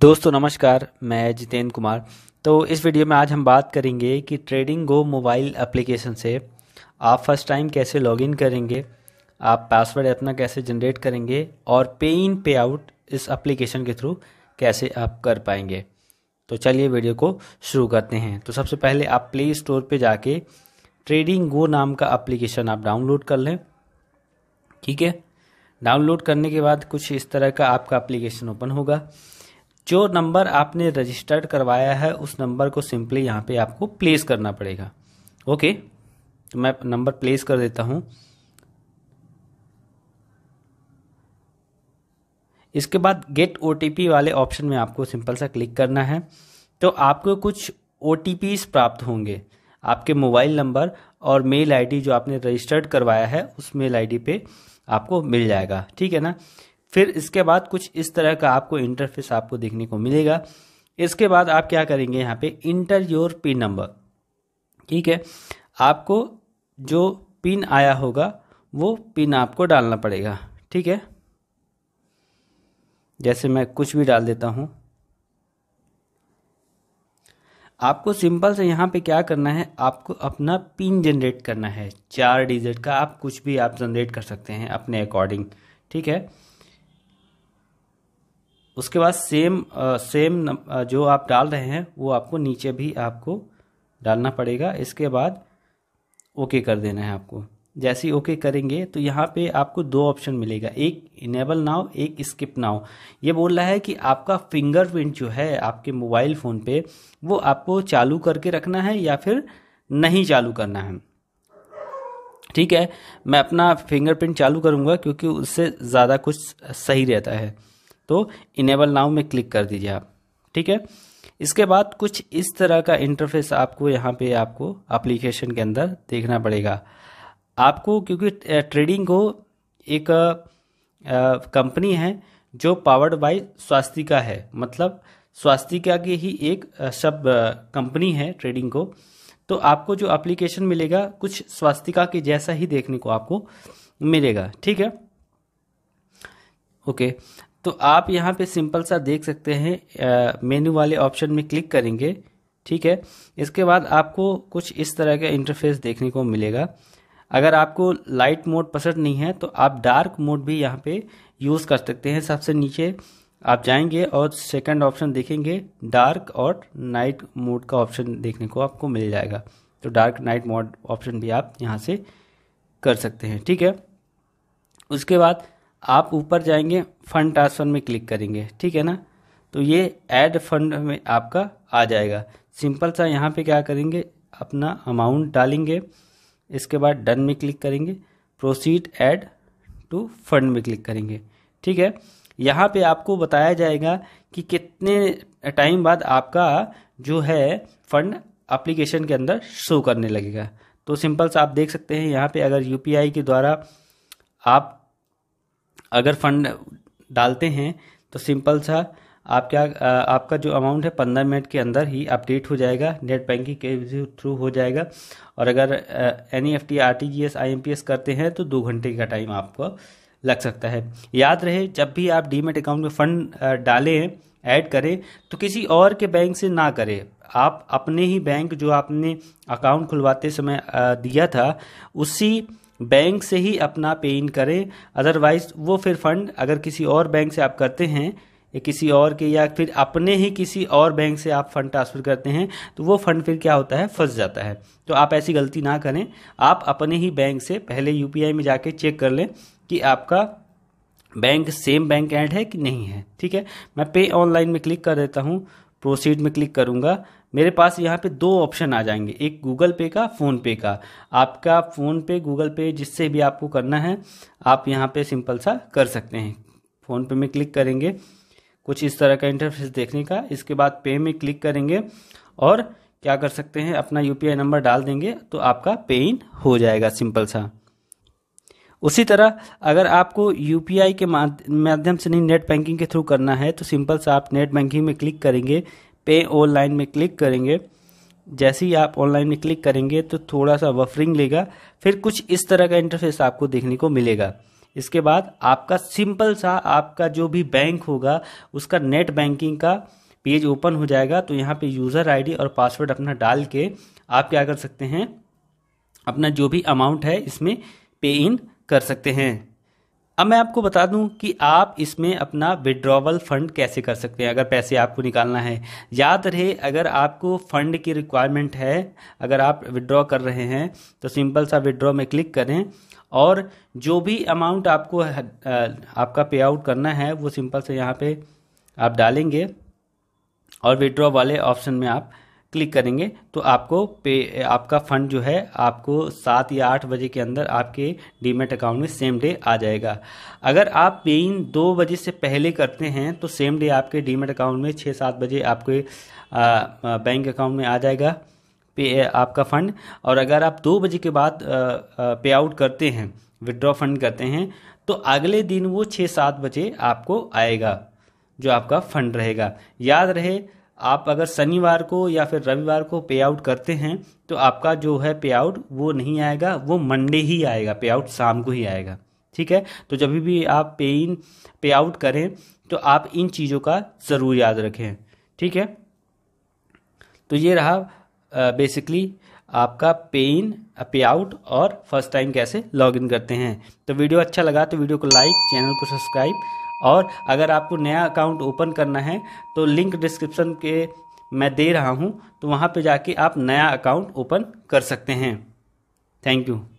दोस्तों नमस्कार मैं जितेंद्र कुमार तो इस वीडियो में आज हम बात करेंगे कि ट्रेडिंग गो मोबाइल एप्लीकेशन से आप फर्स्ट टाइम कैसे लॉगिन करेंगे आप पासवर्ड अपना कैसे जनरेट करेंगे और पे इन पे आउट इस एप्लीकेशन के थ्रू कैसे आप कर पाएंगे तो चलिए वीडियो को शुरू करते हैं तो सबसे पहले आप प्ले स्टोर पर जाके ट्रेडिंग गो नाम का एप्लीकेशन आप डाउनलोड कर लें ठीक है डाउनलोड करने के बाद कुछ इस तरह का आपका एप्लीकेशन ओपन होगा जो नंबर आपने रजिस्टर्ड करवाया है उस नंबर को सिंपली यहाँ पे आपको प्लेस करना पड़ेगा ओके तो मैं नंबर प्लेस कर देता हूँ इसके बाद गेट ओ वाले ऑप्शन में आपको सिंपल सा क्लिक करना है तो आपको कुछ ओ प्राप्त होंगे आपके मोबाइल नंबर और मेल आईडी जो आपने रजिस्टर्ड करवाया है उस मेल आईडी पे आपको मिल जाएगा ठीक है ना फिर इसके बाद कुछ इस तरह का आपको इंटरफेस आपको देखने को मिलेगा इसके बाद आप क्या करेंगे यहाँ पे इंटर योर पिन नंबर ठीक है आपको जो पिन आया होगा वो पिन आपको डालना पड़ेगा ठीक है जैसे मैं कुछ भी डाल देता हूँ आपको सिंपल से यहाँ पे क्या करना है आपको अपना पिन जनरेट करना है चार डिजिट का आप कुछ भी आप जनरेट कर सकते हैं अपने अकॉर्डिंग ठीक है उसके बाद सेम सेम जो आप डाल रहे हैं वो आपको नीचे भी आपको डालना पड़ेगा इसके बाद ओके कर देना है आपको जैसे ओके करेंगे तो यहाँ पे आपको दो ऑप्शन मिलेगा एक इनेबल नाउ एक स्किप नाउ ये बोल रहा है कि आपका फिंगरप्रिंट जो है आपके मोबाइल फ़ोन पे वो आपको चालू करके रखना है या फिर नहीं चालू करना है ठीक है मैं अपना फिंगरप्रिंट चालू करूँगा क्योंकि उससे ज़्यादा कुछ सही रहता है तो इनेबल नाउ में क्लिक कर दीजिए आप ठीक है इसके बाद कुछ इस तरह का इंटरफेस आपको यहाँ पे आपको एप्लीकेशन के अंदर देखना पड़ेगा आपको क्योंकि ट्रेडिंग को एक कंपनी है जो पावर्ड बाय स्वास्तिका है मतलब स्वास्तिका की ही एक सब कंपनी है ट्रेडिंग को तो आपको जो एप्लीकेशन मिलेगा कुछ स्वास्तिका के जैसा ही देखने को आपको मिलेगा ठीक है ओके तो आप यहाँ पे सिंपल सा देख सकते हैं मेन्यू वाले ऑप्शन में क्लिक करेंगे ठीक है इसके बाद आपको कुछ इस तरह का इंटरफेस देखने को मिलेगा अगर आपको लाइट मोड पसंद नहीं है तो आप डार्क मोड भी यहाँ पे यूज़ कर सकते हैं सबसे नीचे आप जाएंगे और सेकंड ऑप्शन देखेंगे डार्क और नाइट मोड का ऑप्शन देखने को आपको मिल जाएगा तो डार्क नाइट मोड ऑप्शन भी आप यहाँ से कर सकते हैं ठीक है उसके बाद आप ऊपर जाएंगे फंड ट्रांसफ़र में क्लिक करेंगे ठीक है ना तो ये ऐड फंड में आपका आ जाएगा सिंपल सा यहाँ पे क्या करेंगे अपना अमाउंट डालेंगे इसके बाद डन में क्लिक करेंगे प्रोसीड ऐड टू फंड में क्लिक करेंगे ठीक है यहाँ पे आपको बताया जाएगा कि कितने टाइम बाद आपका जो है फंड एप्लीकेशन के अंदर शो करने लगेगा तो सिंपल सा आप देख सकते हैं यहाँ पे अगर यूपीआई के द्वारा आप अगर फंड डालते हैं तो सिंपल सा आप क्या आपका जो अमाउंट है पंद्रह मिनट के अंदर ही अपडेट हो जाएगा नेट बैंकिंग के थ्रू हो जाएगा और अगर N E F T R T G S I M P S करते हैं तो दो घंटे का टाइम आपको लग सकता है याद रहे जब भी आप डीमेट अकाउंट में फ़ंड डालें ऐड करें तो किसी और के बैंक से ना करें आप अपने ही बैंक जो आपने अकाउंट खुलवाते समय दिया था उसी बैंक से ही अपना पे इन करें अदरवाइज वो फिर फंड अगर किसी और बैंक से आप करते हैं या किसी और के या फिर अपने ही किसी और बैंक से आप फंड ट्रांसफ़र करते हैं तो वो फंड फिर क्या होता है फंस जाता है तो आप ऐसी गलती ना करें आप अपने ही बैंक से पहले यू में जाके चेक कर लें कि आपका बैंक सेम बैंक ऐड है कि नहीं है ठीक है मैं पे ऑनलाइन में क्लिक कर देता हूँ प्रोसीड में क्लिक करूंगा मेरे पास यहाँ पे दो ऑप्शन आ जाएंगे एक गूगल पे का फ़ोन पे का आपका फ़ोन पे गूगल पे जिससे भी आपको करना है आप यहाँ पे सिंपल सा कर सकते हैं फ़ोन पे में क्लिक करेंगे कुछ इस तरह का इंटरफेस देखने का इसके बाद पे में क्लिक करेंगे और क्या कर सकते हैं अपना यू नंबर डाल देंगे तो आपका पे इन हो जाएगा सिंपल सा उसी तरह अगर आपको यू के माध्यम से नहीं नेट बैंकिंग के थ्रू करना है तो सिंपल सा आप नेट बैंकिंग में क्लिक करेंगे पे ऑनलाइन में क्लिक करेंगे जैसे ही आप ऑनलाइन में क्लिक करेंगे तो थोड़ा सा वफरिंग लेगा फिर कुछ इस तरह का इंटरफेस आपको देखने को मिलेगा इसके बाद आपका सिंपल सा आपका जो भी बैंक होगा उसका नेट बैंकिंग का पेज ओपन हो जाएगा तो यहाँ पे यूज़र आईडी और पासवर्ड अपना डाल के आप क्या कर सकते हैं अपना जो भी अमाउंट है इसमें पे इन कर सकते हैं अब मैं आपको बता दूं कि आप इसमें अपना विड्रॉवल फंड कैसे कर सकते हैं अगर पैसे आपको निकालना है याद रहे अगर आपको फंड की रिक्वायरमेंट है अगर आप विड्रॉ कर रहे हैं तो सिंपल सा विड्रॉ में क्लिक करें और जो भी अमाउंट आपको आपका पे आउट करना है वो सिंपल से यहाँ पे आप डालेंगे और विड्रॉ वाले ऑप्शन में आप क्लिक करेंगे तो आपको पे आपका फंड जो है आपको सात या आठ बजे के अंदर आपके डीमेट अकाउंट में सेम डे आ जाएगा अगर आप पेइंग दो बजे से पहले करते हैं तो सेम डे आपके डीमेट अकाउंट में छः सात बजे आपके बैंक अकाउंट में आ जाएगा पे आपका फ़ंड और अगर आप दो बजे के बाद पे आउट करते हैं विड्रॉ फंड करते हैं तो अगले दिन वो छः सात बजे आपको आएगा जो आपका फंड रहेगा याद रहे आप अगर शनिवार को या फिर रविवार को पे आउट करते हैं तो आपका जो है पे आउट वो नहीं आएगा वो मंडे ही आएगा पे आउट शाम को ही आएगा ठीक है तो जब भी आप पे इन पे आउट करें तो आप इन चीज़ों का ज़रूर याद रखें ठीक है तो ये रहा बेसिकली आपका पे इन पे आउट और फर्स्ट टाइम कैसे लॉगिन करते हैं तो वीडियो अच्छा लगा तो वीडियो को लाइक चैनल को सब्सक्राइब और अगर आपको नया अकाउंट ओपन करना है तो लिंक डिस्क्रिप्शन के मैं दे रहा हूँ तो वहाँ पे जाके आप नया अकाउंट ओपन कर सकते हैं थैंक यू